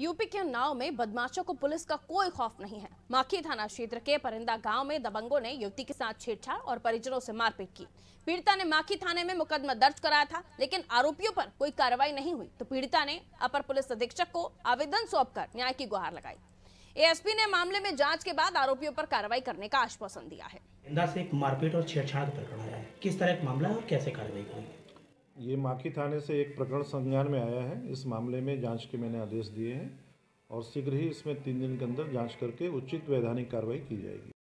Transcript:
UP के उन्नाव में बदमाशों को पुलिस का कोई खौफ नहीं है माखी थाना क्षेत्र के परिंदा गांव में दबंगों ने युवती के साथ छेड़छाड़ और परिजनों से मारपीट की पीड़िता ने माखी थाने में मुकदमा दर्ज कराया था लेकिन आरोपियों पर कोई कार्रवाई नहीं हुई तो पीड़िता ने अपर पुलिस अधीक्षक को आवेदन सौंप न्याय की गुहार लगाई एएसपी ने मामले में जांच के बाद आरोपियों पर कार्रवाई करने का आश्वासन दिया है मारपीट और छेड़छाड़ प्रकरण किस तरह का मामला है और कैसे कार्रवाई करेंगे ये माखी थाने से एक प्रकरण संज्ञान में आया है इस मामले में जांच के मैंने आदेश दिए हैं और शीघ्र ही इसमें तीन दिन के अंदर जांच करके उचित वैधानिक कार्रवाई की जाएगी